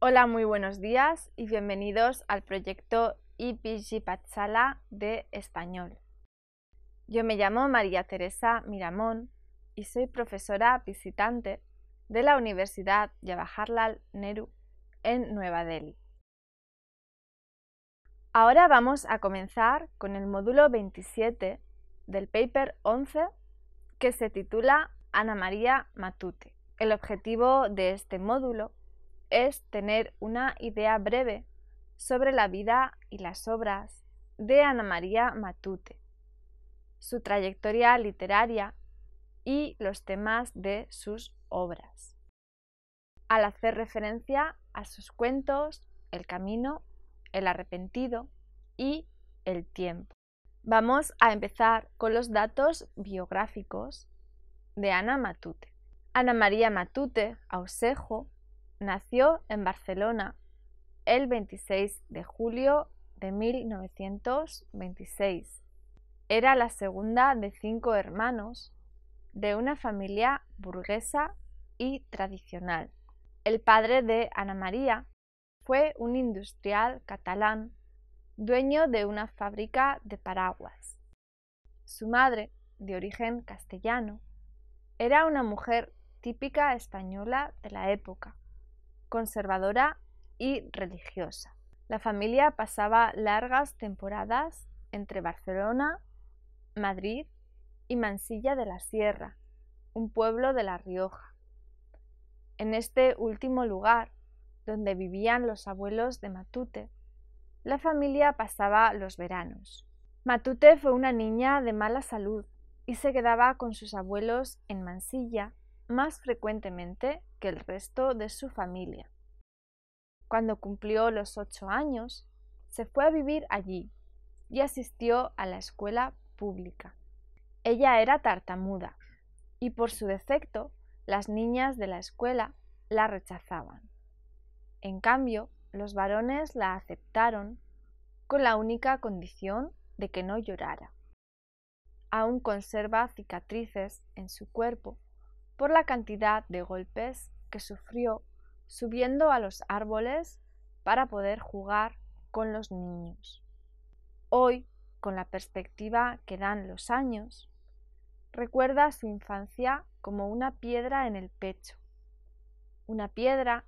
Hola, muy buenos días y bienvenidos al proyecto IPG Pachala de Español. Yo me llamo María Teresa Miramón y soy profesora visitante de la Universidad Jawaharlal Nehru en Nueva Delhi. Ahora vamos a comenzar con el módulo 27 del paper 11 que se titula Ana María Matute. El objetivo de este módulo es tener una idea breve sobre la vida y las obras de Ana María Matute, su trayectoria literaria y los temas de sus obras. Al hacer referencia a sus cuentos, El Camino, El Arrepentido y El Tiempo. Vamos a empezar con los datos biográficos de Ana Matute. Ana María Matute nació en Barcelona el 26 de julio de 1926. Era la segunda de cinco hermanos de una familia burguesa y tradicional. El padre de Ana María fue un industrial catalán, dueño de una fábrica de paraguas. Su madre, de origen castellano, era una mujer típica española de la época, conservadora y religiosa. La familia pasaba largas temporadas entre Barcelona, Madrid y Mansilla de la Sierra, un pueblo de La Rioja. En este último lugar, donde vivían los abuelos de Matute, la familia pasaba los veranos. Matute fue una niña de mala salud y se quedaba con sus abuelos en Mansilla más frecuentemente que el resto de su familia. Cuando cumplió los ocho años, se fue a vivir allí y asistió a la escuela pública. Ella era tartamuda y por su defecto las niñas de la escuela la rechazaban. En cambio, los varones la aceptaron con la única condición de que no llorara. Aún conserva cicatrices en su cuerpo por la cantidad de golpes que sufrió subiendo a los árboles para poder jugar con los niños. Hoy, con la perspectiva que dan los años, recuerda su infancia como una piedra en el pecho, una piedra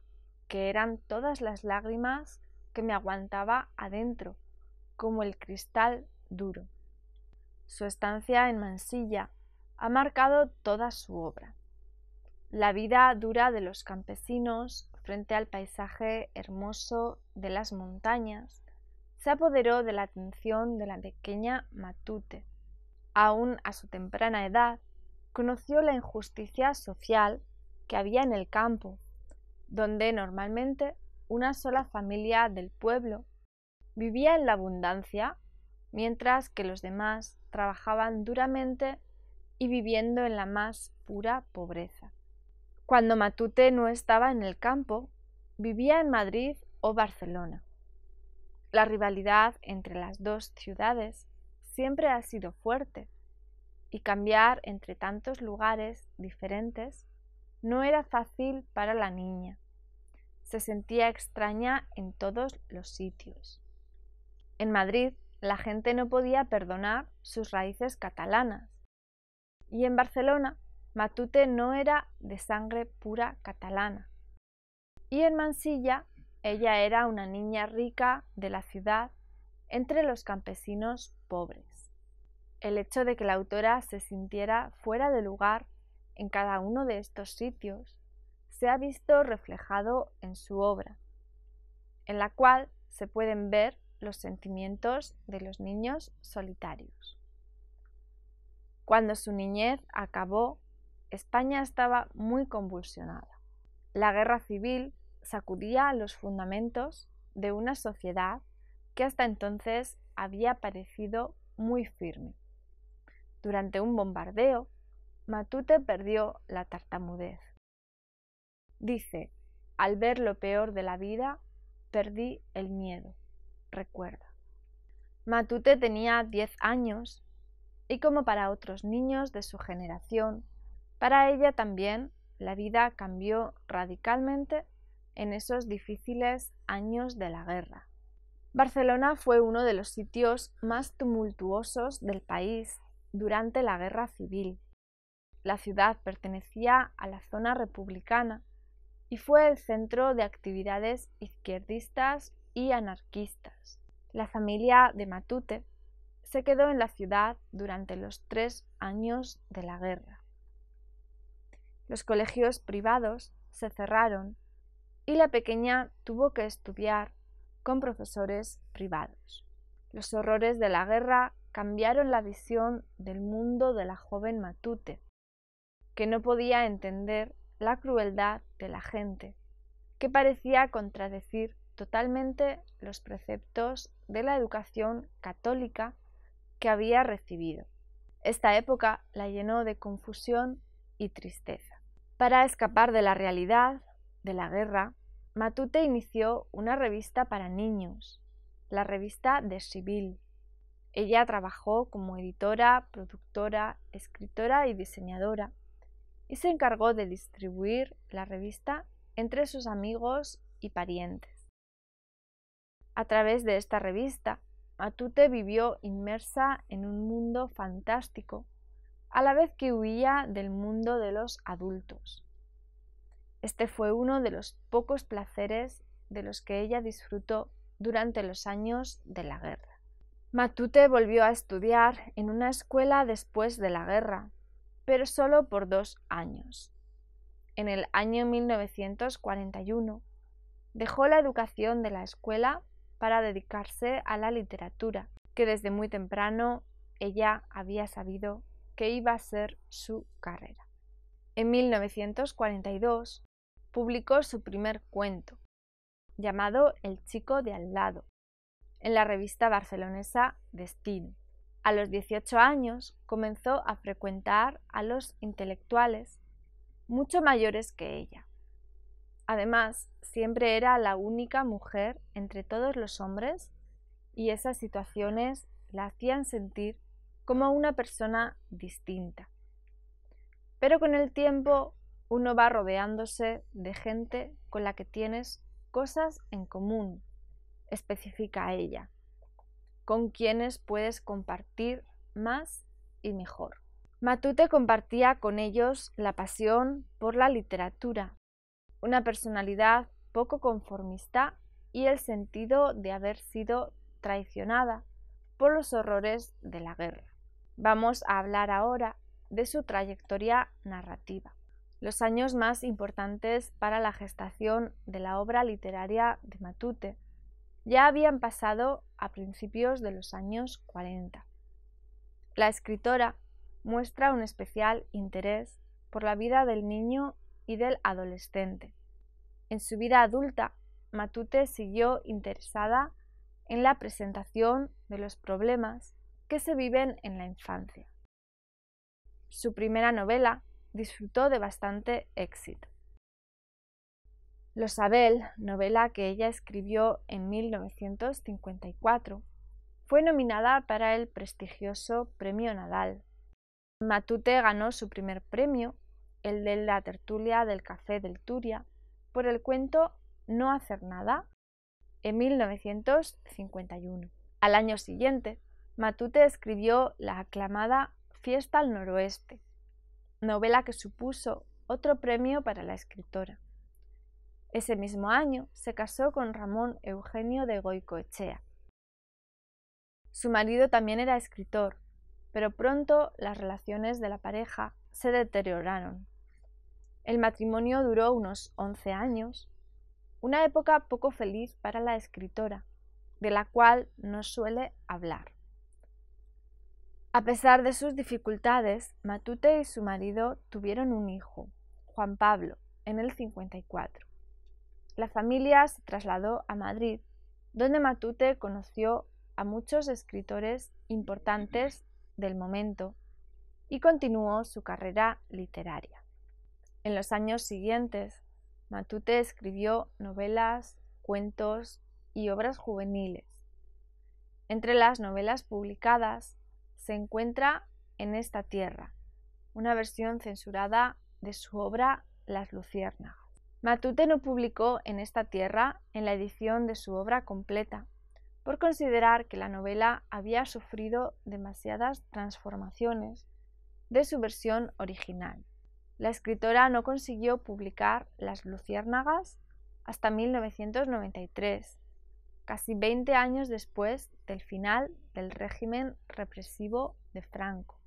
que eran todas las lágrimas que me aguantaba adentro, como el cristal duro. Su estancia en Mansilla ha marcado toda su obra la vida dura de los campesinos frente al paisaje hermoso de las montañas se apoderó de la atención de la pequeña Matute. Aún a su temprana edad, conoció la injusticia social que había en el campo, donde normalmente una sola familia del pueblo vivía en la abundancia, mientras que los demás trabajaban duramente y viviendo en la más pura pobreza cuando Matute no estaba en el campo, vivía en Madrid o Barcelona. La rivalidad entre las dos ciudades siempre ha sido fuerte y cambiar entre tantos lugares diferentes no era fácil para la niña. Se sentía extraña en todos los sitios. En Madrid la gente no podía perdonar sus raíces catalanas y en Barcelona Matute no era de sangre pura catalana. Y en Mansilla ella era una niña rica de la ciudad entre los campesinos pobres. El hecho de que la autora se sintiera fuera de lugar en cada uno de estos sitios se ha visto reflejado en su obra, en la cual se pueden ver los sentimientos de los niños solitarios. Cuando su niñez acabó, España estaba muy convulsionada. La guerra civil sacudía los fundamentos de una sociedad que hasta entonces había parecido muy firme. Durante un bombardeo, Matute perdió la tartamudez. Dice, al ver lo peor de la vida, perdí el miedo, recuerda. Matute tenía 10 años y como para otros niños de su generación, para ella también la vida cambió radicalmente en esos difíciles años de la guerra. Barcelona fue uno de los sitios más tumultuosos del país durante la guerra civil. La ciudad pertenecía a la zona republicana y fue el centro de actividades izquierdistas y anarquistas. La familia de Matute se quedó en la ciudad durante los tres años de la guerra. Los colegios privados se cerraron y la pequeña tuvo que estudiar con profesores privados. Los horrores de la guerra cambiaron la visión del mundo de la joven Matute, que no podía entender la crueldad de la gente, que parecía contradecir totalmente los preceptos de la educación católica que había recibido. Esta época la llenó de confusión y tristeza. Para escapar de la realidad, de la guerra, Matute inició una revista para niños, la revista de Civil. Ella trabajó como editora, productora, escritora y diseñadora y se encargó de distribuir la revista entre sus amigos y parientes. A través de esta revista, Matute vivió inmersa en un mundo fantástico a la vez que huía del mundo de los adultos. Este fue uno de los pocos placeres de los que ella disfrutó durante los años de la guerra. Matute volvió a estudiar en una escuela después de la guerra, pero solo por dos años. En el año 1941 dejó la educación de la escuela para dedicarse a la literatura, que desde muy temprano ella había sabido que iba a ser su carrera. En 1942 publicó su primer cuento, llamado El chico de al lado, en la revista barcelonesa Destin. A los 18 años comenzó a frecuentar a los intelectuales mucho mayores que ella. Además, siempre era la única mujer entre todos los hombres y esas situaciones la hacían sentir como una persona distinta. Pero con el tiempo uno va rodeándose de gente con la que tienes cosas en común, especifica ella, con quienes puedes compartir más y mejor. Matute compartía con ellos la pasión por la literatura, una personalidad poco conformista y el sentido de haber sido traicionada por los horrores de la guerra. Vamos a hablar ahora de su trayectoria narrativa, los años más importantes para la gestación de la obra literaria de Matute. Ya habían pasado a principios de los años 40. La escritora muestra un especial interés por la vida del niño y del adolescente. En su vida adulta, Matute siguió interesada en la presentación de los problemas que se viven en la infancia. Su primera novela disfrutó de bastante éxito. Los Abel, novela que ella escribió en 1954, fue nominada para el prestigioso Premio Nadal. Matute ganó su primer premio, el de la tertulia del Café del Turia, por el cuento No hacer nada en 1951. Al año siguiente, Matute escribió la aclamada Fiesta al Noroeste, novela que supuso otro premio para la escritora. Ese mismo año se casó con Ramón Eugenio de Goicoechea. Su marido también era escritor, pero pronto las relaciones de la pareja se deterioraron. El matrimonio duró unos 11 años, una época poco feliz para la escritora, de la cual no suele hablar. A pesar de sus dificultades, Matute y su marido tuvieron un hijo, Juan Pablo, en el 54. La familia se trasladó a Madrid, donde Matute conoció a muchos escritores importantes del momento y continuó su carrera literaria. En los años siguientes, Matute escribió novelas, cuentos y obras juveniles. Entre las novelas publicadas se encuentra en esta tierra, una versión censurada de su obra Las Luciérnagas. Matute no publicó en esta tierra en la edición de su obra completa, por considerar que la novela había sufrido demasiadas transformaciones de su versión original. La escritora no consiguió publicar Las Luciérnagas hasta 1993, casi 20 años después del final del régimen represivo de Franco.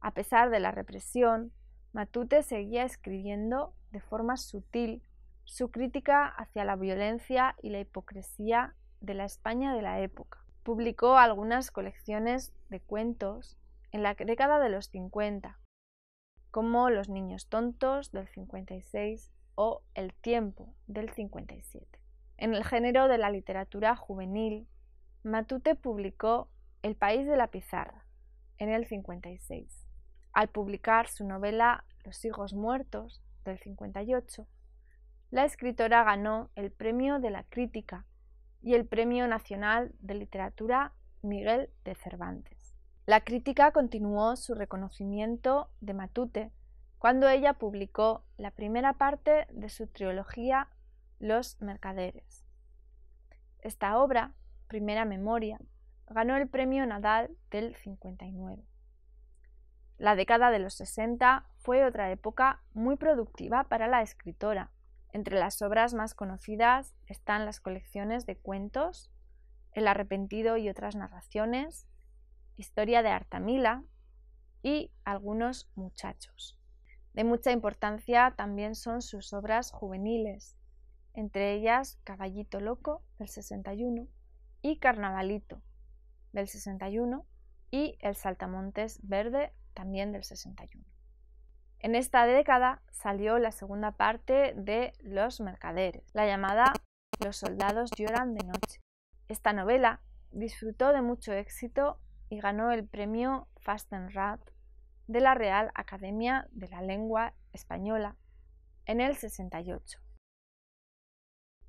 A pesar de la represión, Matute seguía escribiendo de forma sutil su crítica hacia la violencia y la hipocresía de la España de la época. Publicó algunas colecciones de cuentos en la década de los 50, como Los Niños Tontos del 56 o El Tiempo del 57. En el género de la literatura juvenil, Matute publicó El país de la pizarra en el 56. Al publicar su novela Los hijos muertos del 58, la escritora ganó el Premio de la Crítica y el Premio Nacional de Literatura Miguel de Cervantes. La crítica continuó su reconocimiento de Matute cuando ella publicó la primera parte de su trilogía los mercaderes. Esta obra, Primera Memoria, ganó el Premio Nadal del 59. La década de los 60 fue otra época muy productiva para la escritora. Entre las obras más conocidas están las colecciones de cuentos, El arrepentido y otras narraciones, Historia de Artamila y Algunos muchachos. De mucha importancia también son sus obras juveniles, entre ellas Caballito Loco del 61 y Carnavalito del 61 y El Saltamontes Verde también del 61. En esta década salió la segunda parte de Los Mercaderes, la llamada Los soldados lloran de noche. Esta novela disfrutó de mucho éxito y ganó el premio Fastenrath de la Real Academia de la Lengua Española en el 68.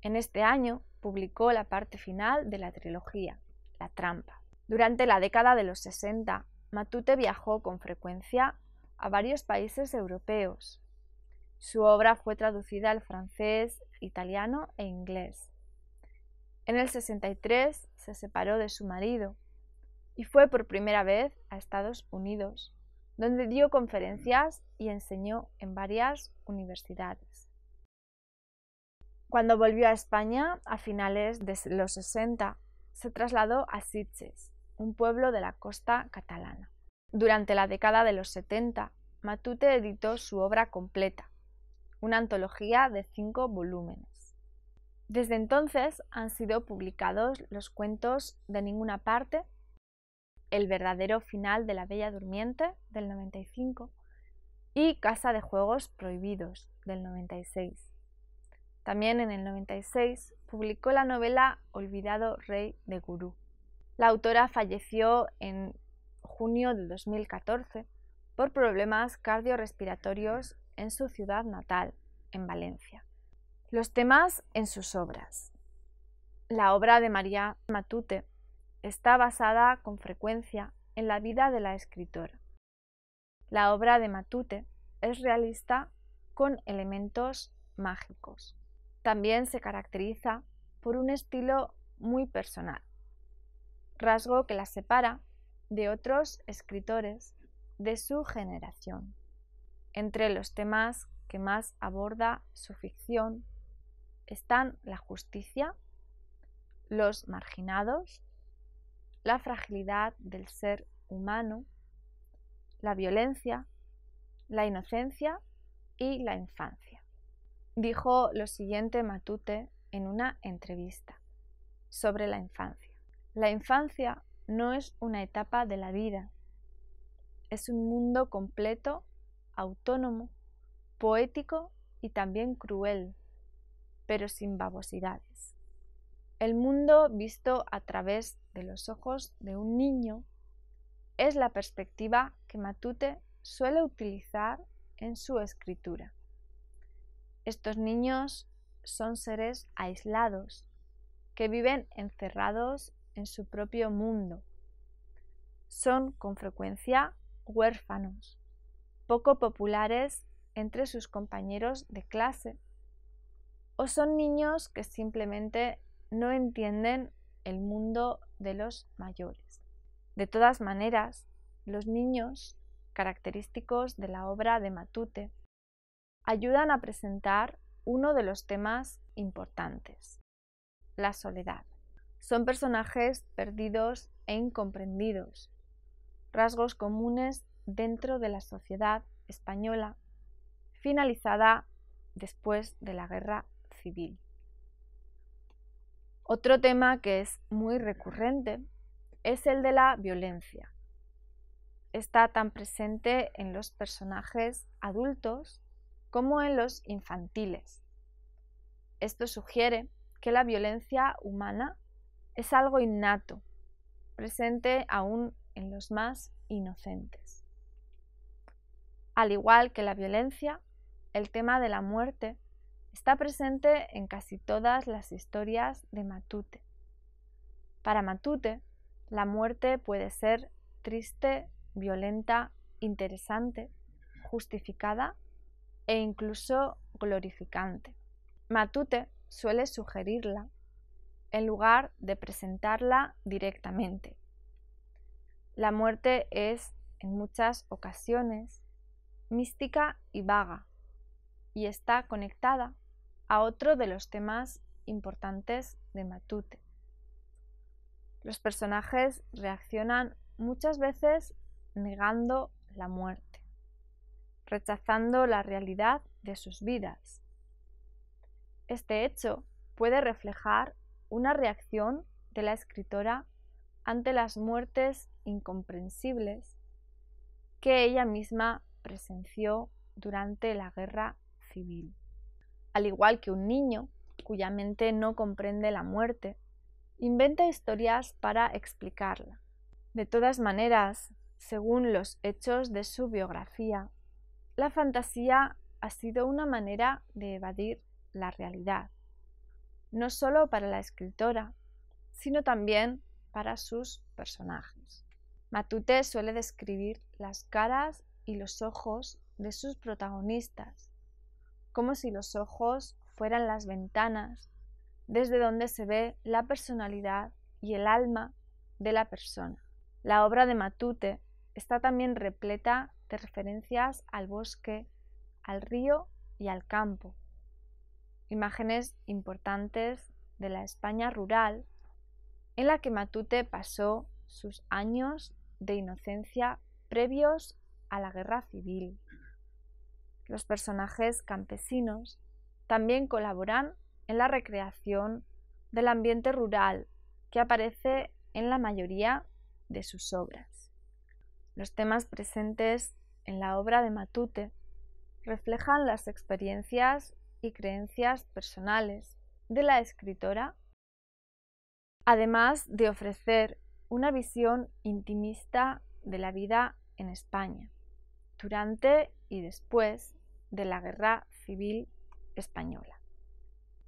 En este año publicó la parte final de la trilogía, La Trampa. Durante la década de los 60, Matute viajó con frecuencia a varios países europeos. Su obra fue traducida al francés, italiano e inglés. En el 63 se separó de su marido y fue por primera vez a Estados Unidos, donde dio conferencias y enseñó en varias universidades. Cuando volvió a España, a finales de los 60, se trasladó a Sitges, un pueblo de la costa catalana. Durante la década de los 70, Matute editó su obra completa, una antología de cinco volúmenes. Desde entonces han sido publicados los cuentos de ninguna parte, El verdadero final de la Bella Durmiente del 95 y Casa de Juegos Prohibidos del 96. También en el 96 publicó la novela Olvidado Rey de Gurú. La autora falleció en junio de 2014 por problemas cardiorrespiratorios en su ciudad natal, en Valencia. Los temas en sus obras. La obra de María Matute está basada con frecuencia en la vida de la escritora. La obra de Matute es realista con elementos mágicos. También se caracteriza por un estilo muy personal, rasgo que la separa de otros escritores de su generación. Entre los temas que más aborda su ficción están la justicia, los marginados, la fragilidad del ser humano, la violencia, la inocencia y la infancia dijo lo siguiente Matute en una entrevista sobre la infancia. La infancia no es una etapa de la vida, es un mundo completo, autónomo, poético y también cruel, pero sin babosidades. El mundo visto a través de los ojos de un niño es la perspectiva que Matute suele utilizar en su escritura. Estos niños son seres aislados que viven encerrados en su propio mundo. Son con frecuencia huérfanos, poco populares entre sus compañeros de clase o son niños que simplemente no entienden el mundo de los mayores. De todas maneras, los niños, característicos de la obra de Matute, ayudan a presentar uno de los temas importantes, la soledad. Son personajes perdidos e incomprendidos, rasgos comunes dentro de la sociedad española, finalizada después de la guerra civil. Otro tema que es muy recurrente es el de la violencia. Está tan presente en los personajes adultos como en los infantiles. Esto sugiere que la violencia humana es algo innato, presente aún en los más inocentes. Al igual que la violencia, el tema de la muerte está presente en casi todas las historias de Matute. Para Matute, la muerte puede ser triste, violenta, interesante, justificada e incluso glorificante. Matute suele sugerirla en lugar de presentarla directamente. La muerte es, en muchas ocasiones, mística y vaga, y está conectada a otro de los temas importantes de Matute. Los personajes reaccionan muchas veces negando la muerte rechazando la realidad de sus vidas. Este hecho puede reflejar una reacción de la escritora ante las muertes incomprensibles que ella misma presenció durante la guerra civil. Al igual que un niño cuya mente no comprende la muerte, inventa historias para explicarla. De todas maneras, según los hechos de su biografía, la fantasía ha sido una manera de evadir la realidad, no solo para la escritora, sino también para sus personajes. Matute suele describir las caras y los ojos de sus protagonistas, como si los ojos fueran las ventanas desde donde se ve la personalidad y el alma de la persona. La obra de Matute está también repleta de referencias al bosque, al río y al campo. Imágenes importantes de la España rural en la que Matute pasó sus años de inocencia previos a la guerra civil. Los personajes campesinos también colaboran en la recreación del ambiente rural que aparece en la mayoría de sus obras. Los temas presentes en la obra de Matute reflejan las experiencias y creencias personales de la escritora, además de ofrecer una visión intimista de la vida en España, durante y después de la Guerra Civil Española.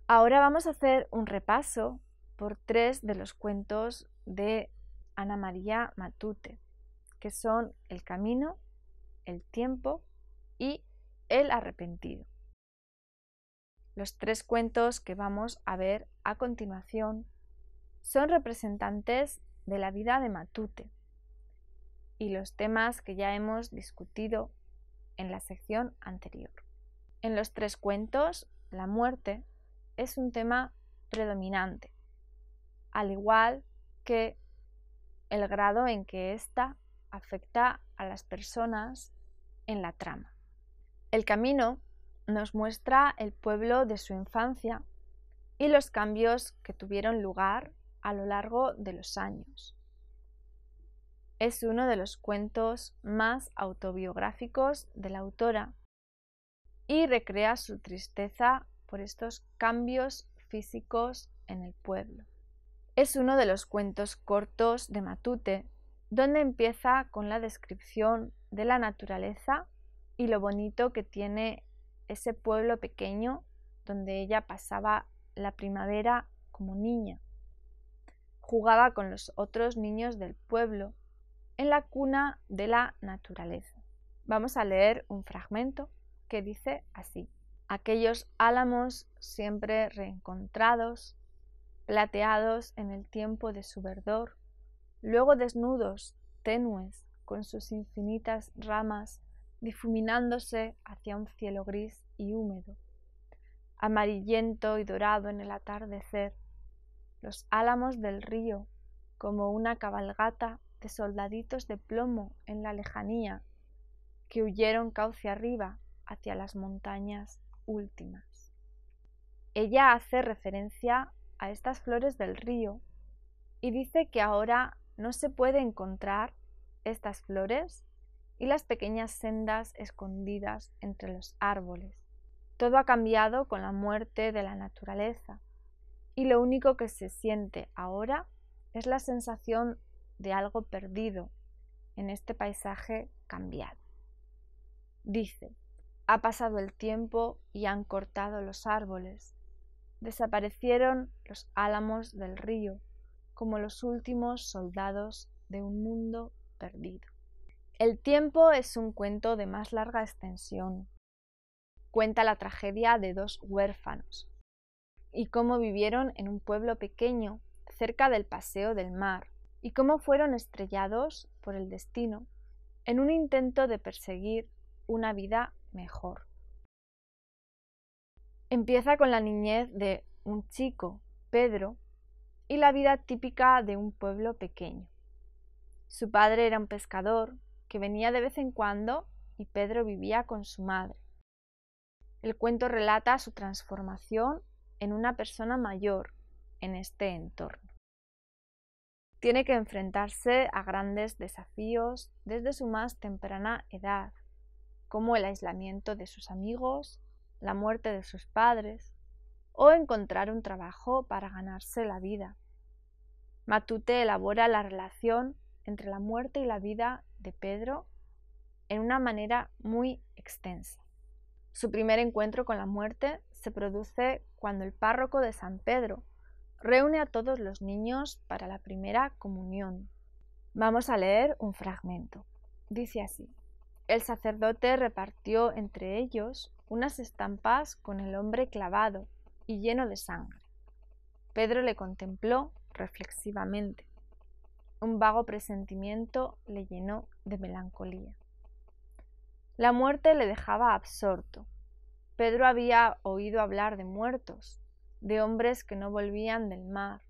Ahora vamos a hacer un repaso por tres de los cuentos de Ana María Matute que son el camino, el tiempo y el arrepentido. Los tres cuentos que vamos a ver a continuación son representantes de la vida de Matute y los temas que ya hemos discutido en la sección anterior. En los tres cuentos, la muerte es un tema predominante, al igual que el grado en que esta afecta a las personas en la trama. El camino nos muestra el pueblo de su infancia y los cambios que tuvieron lugar a lo largo de los años. Es uno de los cuentos más autobiográficos de la autora y recrea su tristeza por estos cambios físicos en el pueblo. Es uno de los cuentos cortos de Matute donde empieza con la descripción de la naturaleza y lo bonito que tiene ese pueblo pequeño donde ella pasaba la primavera como niña. Jugaba con los otros niños del pueblo en la cuna de la naturaleza. Vamos a leer un fragmento que dice así. Aquellos álamos siempre reencontrados, plateados en el tiempo de su verdor, luego desnudos, tenues, con sus infinitas ramas difuminándose hacia un cielo gris y húmedo, amarillento y dorado en el atardecer, los álamos del río, como una cabalgata de soldaditos de plomo en la lejanía, que huyeron cauce arriba hacia las montañas últimas. Ella hace referencia a estas flores del río y dice que ahora no se puede encontrar estas flores y las pequeñas sendas escondidas entre los árboles. Todo ha cambiado con la muerte de la naturaleza y lo único que se siente ahora es la sensación de algo perdido en este paisaje cambiado. Dice, ha pasado el tiempo y han cortado los árboles, desaparecieron los álamos del río, como los últimos soldados de un mundo perdido. El tiempo es un cuento de más larga extensión. Cuenta la tragedia de dos huérfanos y cómo vivieron en un pueblo pequeño cerca del paseo del mar y cómo fueron estrellados por el destino en un intento de perseguir una vida mejor. Empieza con la niñez de un chico, Pedro, y la vida típica de un pueblo pequeño. Su padre era un pescador que venía de vez en cuando y Pedro vivía con su madre. El cuento relata su transformación en una persona mayor en este entorno. Tiene que enfrentarse a grandes desafíos desde su más temprana edad, como el aislamiento de sus amigos, la muerte de sus padres, o encontrar un trabajo para ganarse la vida. Matute elabora la relación entre la muerte y la vida de Pedro en una manera muy extensa. Su primer encuentro con la muerte se produce cuando el párroco de San Pedro reúne a todos los niños para la primera comunión. Vamos a leer un fragmento. Dice así, el sacerdote repartió entre ellos unas estampas con el hombre clavado y lleno de sangre. Pedro le contempló reflexivamente. Un vago presentimiento le llenó de melancolía. La muerte le dejaba absorto. Pedro había oído hablar de muertos, de hombres que no volvían del mar,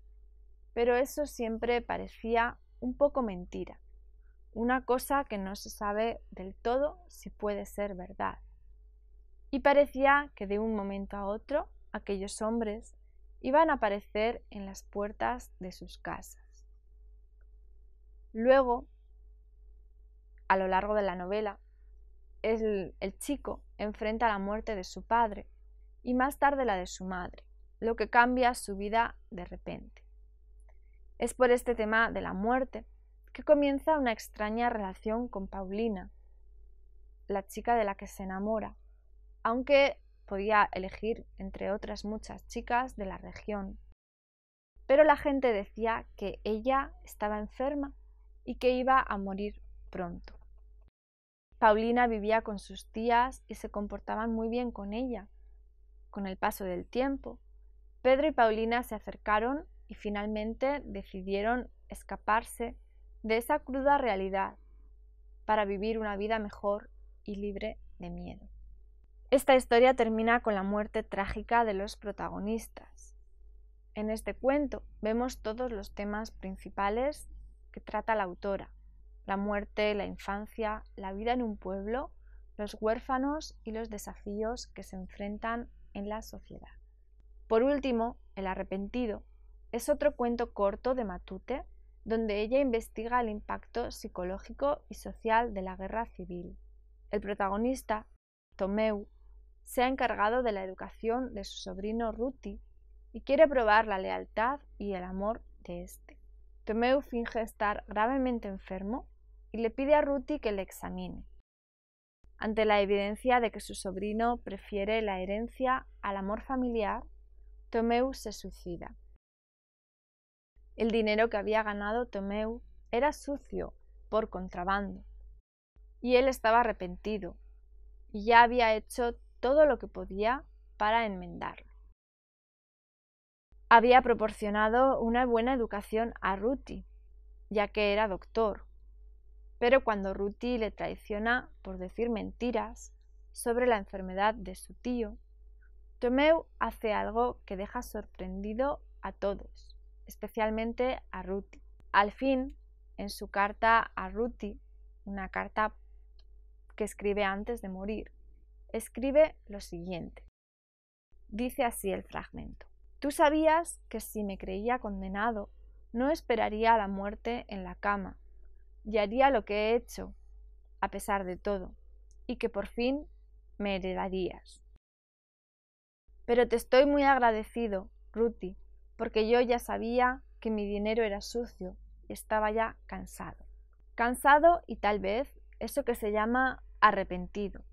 pero eso siempre parecía un poco mentira, una cosa que no se sabe del todo si puede ser verdad. Y parecía que de un momento a otro aquellos hombres iban a aparecer en las puertas de sus casas. Luego, a lo largo de la novela, el, chico enfrenta la muerte de su padre y más tarde la de su madre, lo que cambia su vida de repente. Es por este tema de la muerte que comienza una extraña relación con Paulina, la chica de la que se enamora, aunque podía elegir entre otras muchas chicas de la región. Pero la gente decía que ella estaba enferma y que iba a morir pronto. Paulina vivía con sus tías y se comportaban muy bien con ella. Con el paso del tiempo, Pedro y Paulina se acercaron y finalmente decidieron escaparse de esa cruda realidad para vivir una vida mejor y libre de miedo. Esta historia termina con la muerte trágica de los protagonistas. En este cuento vemos todos los temas principales que trata la autora. La muerte, la infancia, la vida en un pueblo, los huérfanos y los desafíos que se enfrentan en la sociedad. Por último, El arrepentido es otro cuento corto de Matute donde ella investiga el impacto psicológico y social de la guerra civil. El protagonista, Tomeu, se ha encargado de la educación de su sobrino Ruti y quiere probar la lealtad y el amor de este. Tomeu finge estar gravemente enfermo y le pide a Ruti que le examine. Ante la evidencia de que su sobrino prefiere la herencia al amor familiar, Tomeu se suicida. El dinero que había ganado Tomeu era sucio por contrabando, y él estaba arrepentido, y ya había hecho todo lo que podía para enmendarlo. Había proporcionado una buena educación a Ruti, ya que era doctor, pero cuando Ruti le traiciona por decir mentiras sobre la enfermedad de su tío, Tomeu hace algo que deja sorprendido a todos, especialmente a Ruti. Al fin, en su carta a Ruti, una carta que escribe antes de morir, escribe lo siguiente. Dice así el fragmento. Tú sabías que si me creía condenado, no esperaría la muerte en la cama, y haría lo que he hecho, a pesar de todo, y que por fin me heredarías. Pero te estoy muy agradecido, Ruti, porque yo ya sabía que mi dinero era sucio y estaba ya cansado. Cansado y tal vez eso que se llama arrepentido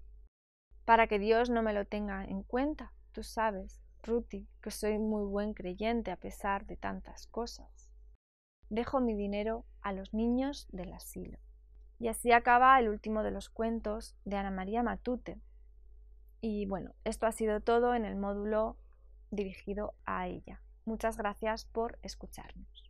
para que Dios no me lo tenga en cuenta. Tú sabes, Ruti, que soy muy buen creyente a pesar de tantas cosas. Dejo mi dinero a los niños del asilo. Y así acaba el último de los cuentos de Ana María Matute. Y bueno, esto ha sido todo en el módulo dirigido a ella. Muchas gracias por escucharnos.